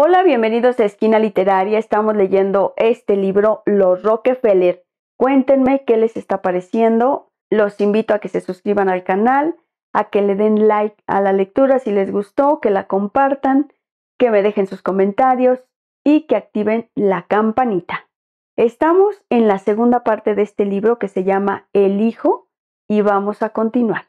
Hola, bienvenidos a Esquina Literaria. Estamos leyendo este libro, Los Rockefeller. Cuéntenme qué les está pareciendo. Los invito a que se suscriban al canal, a que le den like a la lectura si les gustó, que la compartan, que me dejen sus comentarios y que activen la campanita. Estamos en la segunda parte de este libro que se llama El Hijo y vamos a continuar.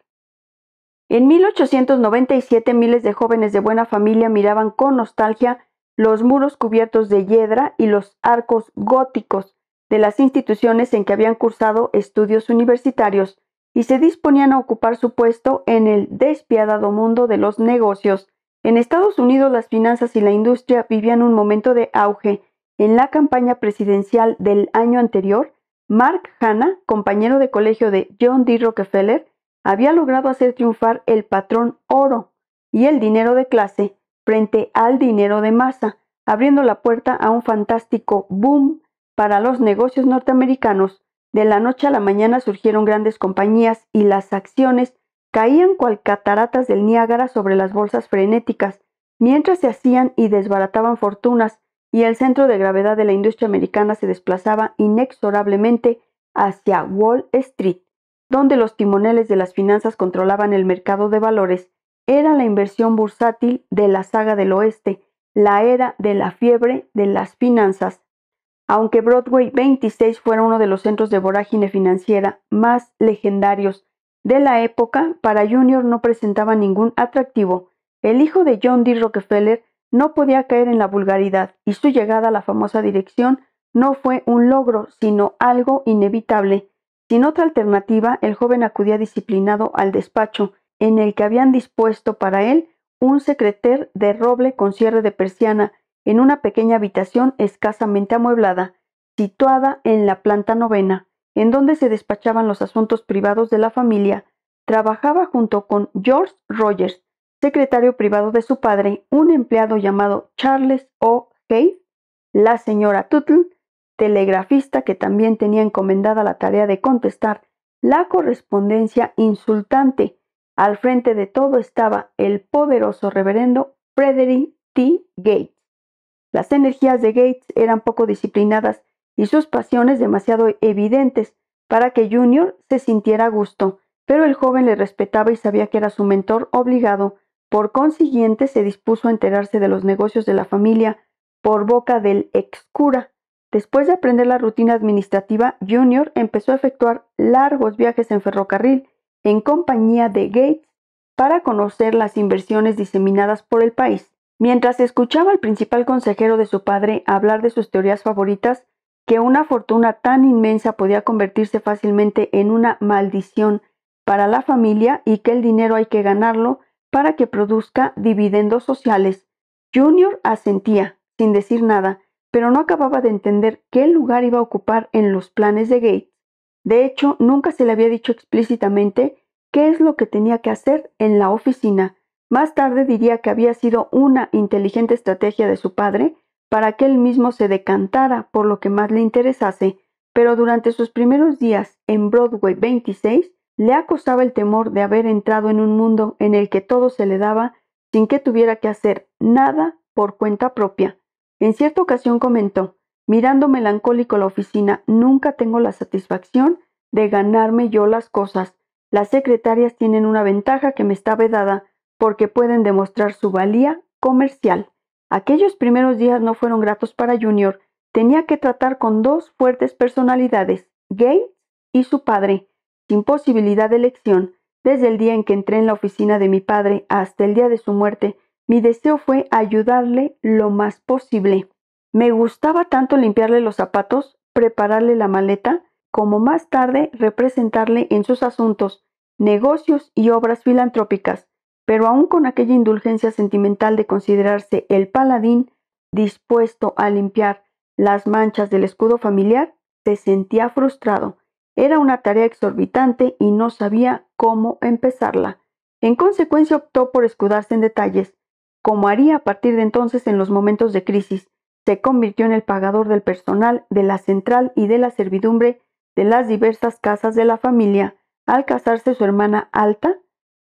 En 1897 miles de jóvenes de buena familia miraban con nostalgia los muros cubiertos de hiedra y los arcos góticos de las instituciones en que habían cursado estudios universitarios y se disponían a ocupar su puesto en el despiadado mundo de los negocios. En Estados Unidos las finanzas y la industria vivían un momento de auge. En la campaña presidencial del año anterior, Mark Hanna, compañero de colegio de John D. Rockefeller, había logrado hacer triunfar el patrón oro y el dinero de clase, frente al dinero de masa, abriendo la puerta a un fantástico boom para los negocios norteamericanos. De la noche a la mañana surgieron grandes compañías y las acciones caían cual cataratas del Niágara sobre las bolsas frenéticas, mientras se hacían y desbarataban fortunas, y el centro de gravedad de la industria americana se desplazaba inexorablemente hacia Wall Street, donde los timoneles de las finanzas controlaban el mercado de valores era la inversión bursátil de la saga del oeste, la era de la fiebre de las finanzas. Aunque Broadway 26 fuera uno de los centros de vorágine financiera más legendarios de la época, para Junior no presentaba ningún atractivo. El hijo de John D. Rockefeller no podía caer en la vulgaridad y su llegada a la famosa dirección no fue un logro, sino algo inevitable. Sin otra alternativa, el joven acudía disciplinado al despacho, en el que habían dispuesto para él un secreter de roble con cierre de persiana en una pequeña habitación escasamente amueblada, situada en la planta novena, en donde se despachaban los asuntos privados de la familia, trabajaba junto con George Rogers, secretario privado de su padre, un empleado llamado Charles O. Hay, la señora Tuttle, telegrafista que también tenía encomendada la tarea de contestar la correspondencia insultante al frente de todo estaba el poderoso reverendo Frederick T. Gates. Las energías de Gates eran poco disciplinadas y sus pasiones demasiado evidentes para que Junior se sintiera a gusto, pero el joven le respetaba y sabía que era su mentor obligado, por consiguiente se dispuso a enterarse de los negocios de la familia por boca del ex cura. Después de aprender la rutina administrativa, Junior empezó a efectuar largos viajes en ferrocarril en compañía de Gates para conocer las inversiones diseminadas por el país. Mientras escuchaba al principal consejero de su padre hablar de sus teorías favoritas, que una fortuna tan inmensa podía convertirse fácilmente en una maldición para la familia y que el dinero hay que ganarlo para que produzca dividendos sociales. Junior asentía, sin decir nada, pero no acababa de entender qué lugar iba a ocupar en los planes de Gates. De hecho, nunca se le había dicho explícitamente qué es lo que tenía que hacer en la oficina. Más tarde diría que había sido una inteligente estrategia de su padre para que él mismo se decantara por lo que más le interesase, pero durante sus primeros días en Broadway 26 le acosaba el temor de haber entrado en un mundo en el que todo se le daba sin que tuviera que hacer nada por cuenta propia. En cierta ocasión comentó, mirando melancólico la oficina, nunca tengo la satisfacción de ganarme yo las cosas. Las secretarias tienen una ventaja que me está vedada porque pueden demostrar su valía comercial. Aquellos primeros días no fueron gratos para Junior. Tenía que tratar con dos fuertes personalidades, Gates y su padre, sin posibilidad de elección. Desde el día en que entré en la oficina de mi padre hasta el día de su muerte, mi deseo fue ayudarle lo más posible. Me gustaba tanto limpiarle los zapatos, prepararle la maleta, como más tarde representarle en sus asuntos, negocios y obras filantrópicas, pero aún con aquella indulgencia sentimental de considerarse el paladín dispuesto a limpiar las manchas del escudo familiar, se sentía frustrado. Era una tarea exorbitante y no sabía cómo empezarla. En consecuencia optó por escudarse en detalles, como haría a partir de entonces en los momentos de crisis, se convirtió en el pagador del personal de la central y de la servidumbre de las diversas casas de la familia. Al casarse su hermana Alta,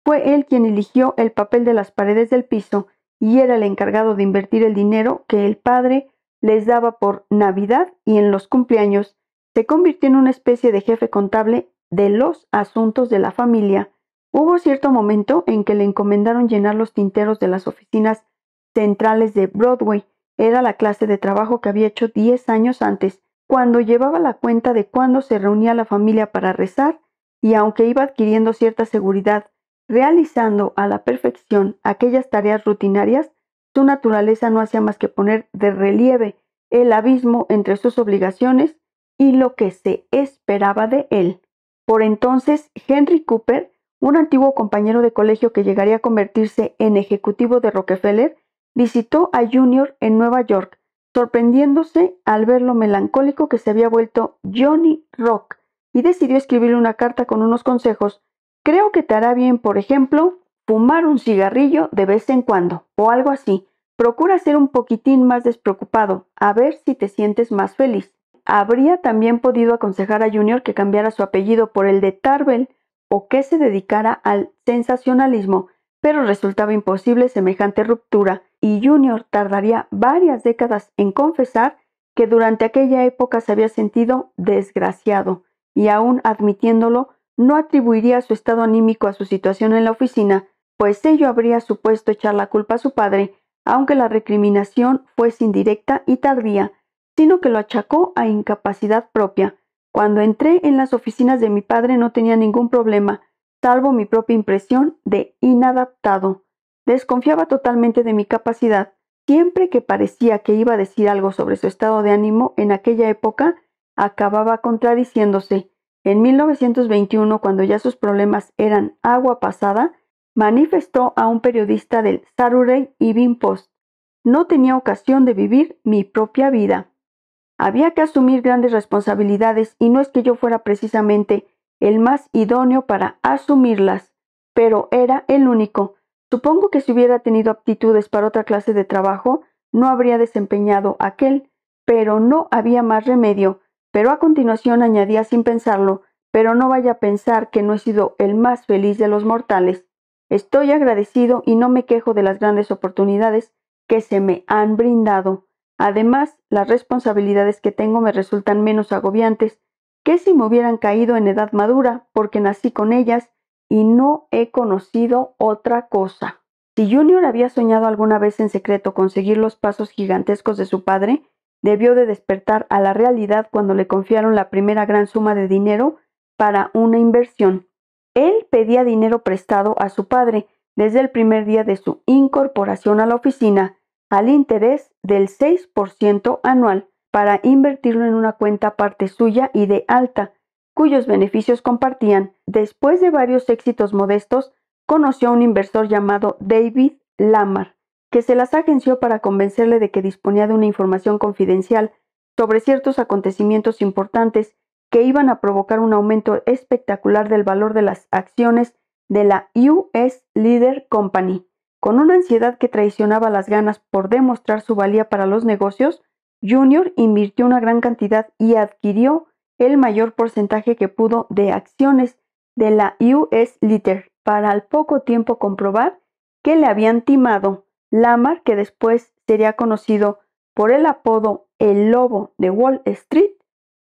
fue él quien eligió el papel de las paredes del piso y era el encargado de invertir el dinero que el padre les daba por Navidad y en los cumpleaños. Se convirtió en una especie de jefe contable de los asuntos de la familia. Hubo cierto momento en que le encomendaron llenar los tinteros de las oficinas centrales de Broadway, era la clase de trabajo que había hecho diez años antes, cuando llevaba la cuenta de cuándo se reunía la familia para rezar, y aunque iba adquiriendo cierta seguridad, realizando a la perfección aquellas tareas rutinarias, su naturaleza no hacía más que poner de relieve el abismo entre sus obligaciones y lo que se esperaba de él. Por entonces, Henry Cooper, un antiguo compañero de colegio que llegaría a convertirse en ejecutivo de Rockefeller, visitó a Junior en Nueva York, sorprendiéndose al ver lo melancólico que se había vuelto Johnny Rock, y decidió escribirle una carta con unos consejos. Creo que te hará bien, por ejemplo, fumar un cigarrillo de vez en cuando, o algo así. Procura ser un poquitín más despreocupado, a ver si te sientes más feliz. Habría también podido aconsejar a Junior que cambiara su apellido por el de Tarbell o que se dedicara al sensacionalismo, pero resultaba imposible semejante ruptura y Junior tardaría varias décadas en confesar que durante aquella época se había sentido desgraciado y aún admitiéndolo no atribuiría su estado anímico a su situación en la oficina, pues ello habría supuesto echar la culpa a su padre, aunque la recriminación fuese indirecta y tardía, sino que lo achacó a incapacidad propia. Cuando entré en las oficinas de mi padre no tenía ningún problema, salvo mi propia impresión de inadaptado. Desconfiaba totalmente de mi capacidad. Siempre que parecía que iba a decir algo sobre su estado de ánimo en aquella época, acababa contradiciéndose. En 1921, cuando ya sus problemas eran agua pasada, manifestó a un periodista del Saturday Evening Post, no tenía ocasión de vivir mi propia vida. Había que asumir grandes responsabilidades y no es que yo fuera precisamente el más idóneo para asumirlas, pero era el único Supongo que si hubiera tenido aptitudes para otra clase de trabajo, no habría desempeñado aquel, pero no había más remedio. Pero a continuación añadía sin pensarlo, pero no vaya a pensar que no he sido el más feliz de los mortales. Estoy agradecido y no me quejo de las grandes oportunidades que se me han brindado. Además, las responsabilidades que tengo me resultan menos agobiantes que si me hubieran caído en edad madura, porque nací con ellas y no he conocido otra cosa. Si Junior había soñado alguna vez en secreto conseguir los pasos gigantescos de su padre, debió de despertar a la realidad cuando le confiaron la primera gran suma de dinero para una inversión. Él pedía dinero prestado a su padre desde el primer día de su incorporación a la oficina al interés del 6% anual para invertirlo en una cuenta parte suya y de alta, cuyos beneficios compartían. Después de varios éxitos modestos, conoció a un inversor llamado David Lamar, que se las agenció para convencerle de que disponía de una información confidencial sobre ciertos acontecimientos importantes que iban a provocar un aumento espectacular del valor de las acciones de la US Leader Company. Con una ansiedad que traicionaba las ganas por demostrar su valía para los negocios, Junior invirtió una gran cantidad y adquirió el mayor porcentaje que pudo de acciones de la US Liter para al poco tiempo comprobar que le habían timado. Lamar, que después sería conocido por el apodo El Lobo de Wall Street,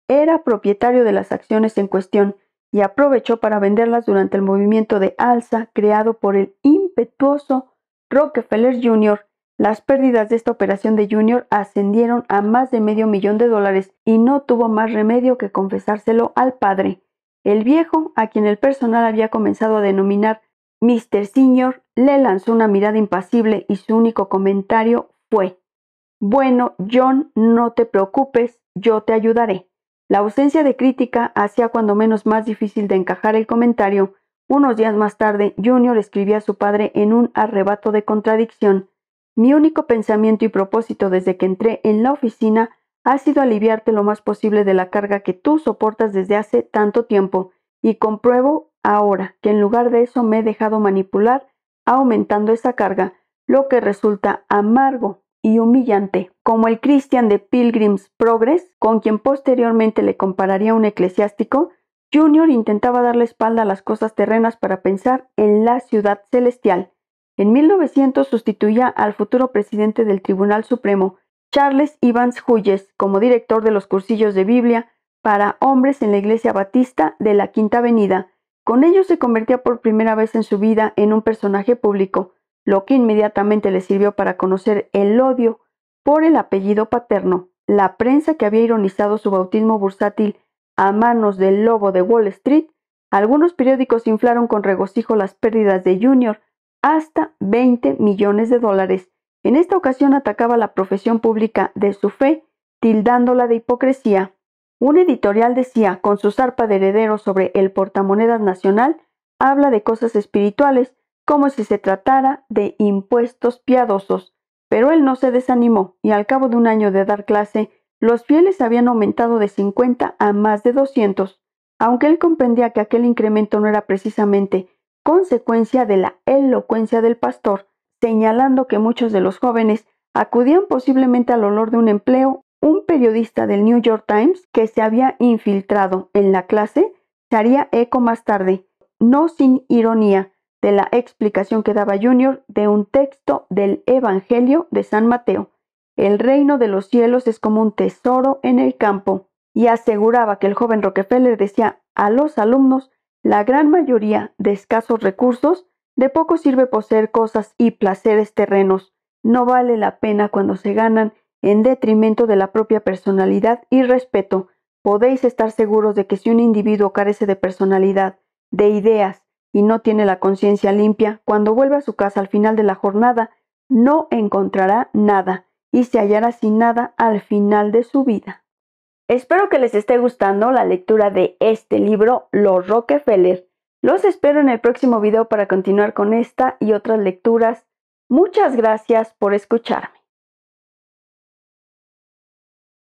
era propietario de las acciones en cuestión y aprovechó para venderlas durante el movimiento de alza creado por el impetuoso Rockefeller Jr. Las pérdidas de esta operación de Junior ascendieron a más de medio millón de dólares y no tuvo más remedio que confesárselo al padre. El viejo, a quien el personal había comenzado a denominar Mr. Senior, le lanzó una mirada impasible y su único comentario fue Bueno, John, no te preocupes, yo te ayudaré. La ausencia de crítica hacía cuando menos más difícil de encajar el comentario. Unos días más tarde, Junior escribía a su padre en un arrebato de contradicción mi único pensamiento y propósito desde que entré en la oficina ha sido aliviarte lo más posible de la carga que tú soportas desde hace tanto tiempo, y compruebo ahora que en lugar de eso me he dejado manipular aumentando esa carga, lo que resulta amargo y humillante, como el Christian de Pilgrim's Progress, con quien posteriormente le compararía un eclesiástico, Junior intentaba darle espalda a las cosas terrenas para pensar en la ciudad celestial, en 1900 sustituía al futuro presidente del Tribunal Supremo, Charles Evans Hughes, como director de los cursillos de Biblia para hombres en la Iglesia Batista de la Quinta Avenida. Con ello se convertía por primera vez en su vida en un personaje público, lo que inmediatamente le sirvió para conocer el odio por el apellido paterno. La prensa que había ironizado su bautismo bursátil a manos del lobo de Wall Street, algunos periódicos inflaron con regocijo las pérdidas de Junior hasta 20 millones de dólares. En esta ocasión atacaba la profesión pública de su fe, tildándola de hipocresía. Un editorial decía, con su zarpa de heredero sobre el portamonedas nacional, habla de cosas espirituales como si se tratara de impuestos piadosos. Pero él no se desanimó y al cabo de un año de dar clase, los fieles habían aumentado de 50 a más de 200. Aunque él comprendía que aquel incremento no era precisamente consecuencia de la elocuencia del pastor, señalando que muchos de los jóvenes acudían posiblemente al olor de un empleo, un periodista del New York Times que se había infiltrado en la clase se haría eco más tarde, no sin ironía, de la explicación que daba Junior de un texto del Evangelio de San Mateo. El reino de los cielos es como un tesoro en el campo. Y aseguraba que el joven Rockefeller decía a los alumnos la gran mayoría de escasos recursos, de poco sirve poseer cosas y placeres terrenos. No vale la pena cuando se ganan en detrimento de la propia personalidad y respeto. Podéis estar seguros de que si un individuo carece de personalidad, de ideas y no tiene la conciencia limpia, cuando vuelva a su casa al final de la jornada, no encontrará nada y se hallará sin nada al final de su vida. Espero que les esté gustando la lectura de este libro, Los Rockefeller. Los espero en el próximo video para continuar con esta y otras lecturas. Muchas gracias por escuchar.